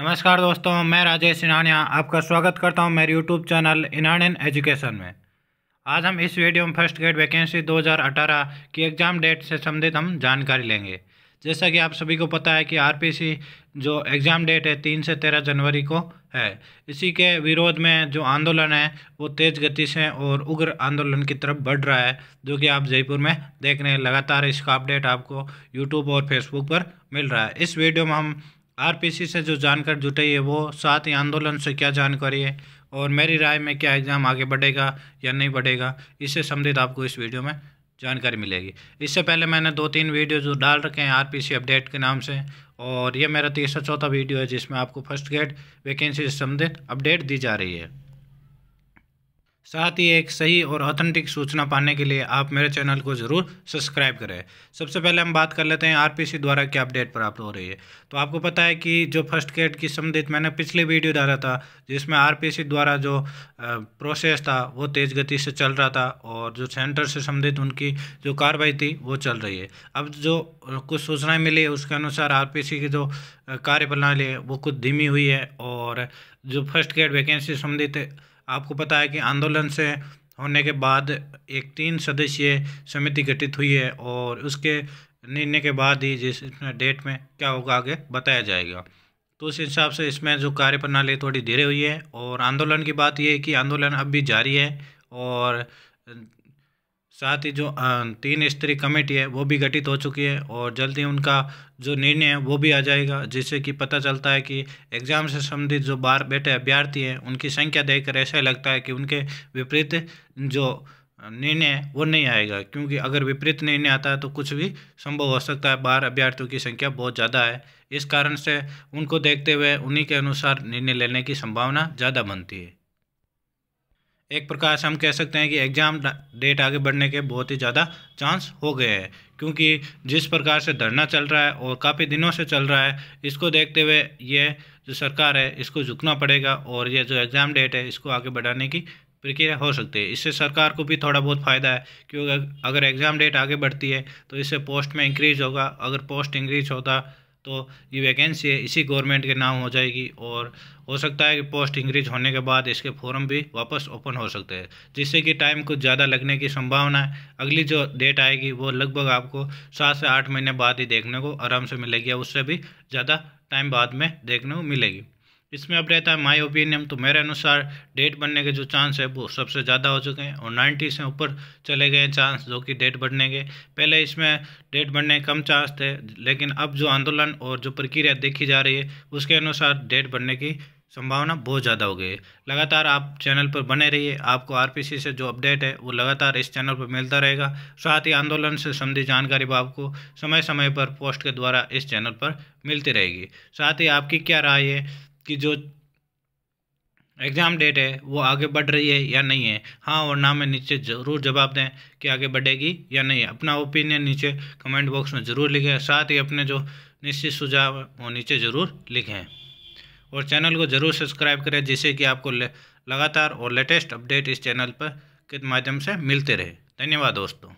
नमस्कार दोस्तों मैं राजेश इनानिया आपका स्वागत करता हूं मेरे यूट्यूब चैनल इनानियन एजुकेशन में आज हम इस वीडियो में फर्स्ट ग्रेड वैकेंसी 2018 की एग्ज़ाम डेट से संबंधित हम जानकारी लेंगे जैसा कि आप सभी को पता है कि आरपीसी जो एग्ज़ाम डेट है तीन से तेरह जनवरी को है इसी के विरोध में जो आंदोलन है वो तेज़ गति से और उग्र आंदोलन की तरफ बढ़ रहा है जो कि आप जयपुर में देख रहे हैं लगातार इसका अपडेट आपको यूट्यूब और फेसबुक पर मिल रहा है इस वीडियो में हम आरपीसी से जो जानकारी जुटाई है वो साथ ही आंदोलन से क्या जानकारी है और मेरी राय में क्या एग्ज़ाम आगे बढ़ेगा या नहीं बढ़ेगा इससे संबंधित आपको इस वीडियो में जानकारी मिलेगी इससे पहले मैंने दो तीन वीडियो जो डाल रखे हैं आरपीसी अपडेट के नाम से और ये मेरा तीसरा चौथा वीडियो है जिसमें आपको फर्स्ट ग्रेड वैकेंसी से संबंधित अपडेट दी जा रही है साथ ही एक सही और ऑथेंटिक सूचना पाने के लिए आप मेरे चैनल को ज़रूर सब्सक्राइब करें सबसे पहले हम बात कर लेते हैं आरपीसी द्वारा क्या अपडेट प्राप्त हो रही है तो आपको पता है कि जो फर्स्ट ग्रेड की संबंधित मैंने पिछली वीडियो डाला था जिसमें आरपीसी द्वारा जो प्रोसेस था वो तेज़ गति से चल रहा था और जो सेंटर से संबंधित उनकी जो कार्रवाई थी वो चल रही है अब जो कुछ सूचनाएँ मिली है उसके अनुसार आर की जो कार्यप्रणाली है वो कुछ धीमी हुई है और जो फर्स्ट ग्रेड वैकेंसी संबंधित आपको पता है कि आंदोलन से होने के बाद एक तीन सदस्यीय समिति गठित हुई है और उसके निर्णय के बाद ही जिस डेट में क्या होगा आगे बताया जाएगा तो उस हिसाब से इसमें जो कार्य प्रणाली थोड़ी धीरे हुई है और आंदोलन की बात यह है कि आंदोलन अब भी जारी है और साथ ही जो तीन स्तरीय कमेटी है वो भी गठित हो चुकी है और जल्द ही उनका जो निर्णय है वो भी आ जाएगा जिससे कि पता चलता है कि एग्ज़ाम से संबंधित जो बाहर बैठे अभ्यर्थी हैं उनकी संख्या देखकर ऐसा लगता है कि उनके विपरीत जो निर्णय है वो नहीं आएगा क्योंकि अगर विपरीत निर्णय आता है तो कुछ भी संभव हो सकता है बाहर अभ्यर्थियों की संख्या बहुत ज़्यादा है इस कारण से उनको देखते हुए उन्हीं के अनुसार निर्णय लेने की संभावना ज़्यादा बनती है एक प्रकार से हम कह सकते हैं कि एग्ज़ाम डेट आगे बढ़ने के बहुत ही ज़्यादा चांस हो गए हैं क्योंकि जिस प्रकार से धरना चल रहा है और काफ़ी दिनों से चल रहा है इसको देखते हुए ये जो सरकार है इसको झुकना पड़ेगा और ये जो एग्ज़ाम डेट है इसको आगे बढ़ाने की प्रक्रिया हो सकती है इससे सरकार को भी थोड़ा बहुत फ़ायदा है क्योंकि अगर एग्ज़ाम डेट आगे बढ़ती है तो इससे पोस्ट में इंक्रीज़ होगा अगर पोस्ट इंक्रीज होता तो ये वैकेंसी है इसी गवर्नमेंट के नाम हो जाएगी और हो सकता है कि पोस्ट इंक्रीज होने के बाद इसके फॉर्म भी वापस ओपन हो सकते हैं जिससे कि टाइम कुछ ज़्यादा लगने की संभावना है अगली जो डेट आएगी वो लगभग आपको सात से आठ महीने बाद ही देखने को आराम से मिलेगी उससे भी ज़्यादा टाइम बाद में देखने को मिलेगी इसमें अब रहता है माई ओपिनियन तो मेरे अनुसार डेट बनने के जो चांस है वो सबसे ज़्यादा हो चुके हैं और नाइन्टी से ऊपर चले गए चांस जो कि डेट बढ़ने के पहले इसमें डेट बढ़ने के कम चांस थे लेकिन अब जो आंदोलन और जो प्रक्रिया देखी जा रही है उसके अनुसार डेट बढ़ने की संभावना बहुत ज़्यादा हो गई है लगातार आप चैनल पर बने रहिए आपको आरपीसी से जो अपडेट है वो लगातार इस चैनल पर मिलता रहेगा साथ ही आंदोलन से संबंधित जानकारी भी आपको समय समय पर पोस्ट के द्वारा इस चैनल पर मिलती रहेगी साथ ही आपकी क्या राय है कि जो एग्ज़ाम डेट है वो आगे बढ़ रही है या नहीं है हाँ और ना में नीचे ज़रूर जवाब दें कि आगे बढ़ेगी या नहीं अपना ओपिनियन नीचे कमेंट बॉक्स में ज़रूर लिखें साथ ही अपने जो निश्चित सुझाव वो नीचे ज़रूर लिखें और चैनल को ज़रूर सब्सक्राइब करें जिससे कि आपको लगातार और लेटेस्ट अपडेट इस चैनल पर के माध्यम से मिलते रहे धन्यवाद दोस्तों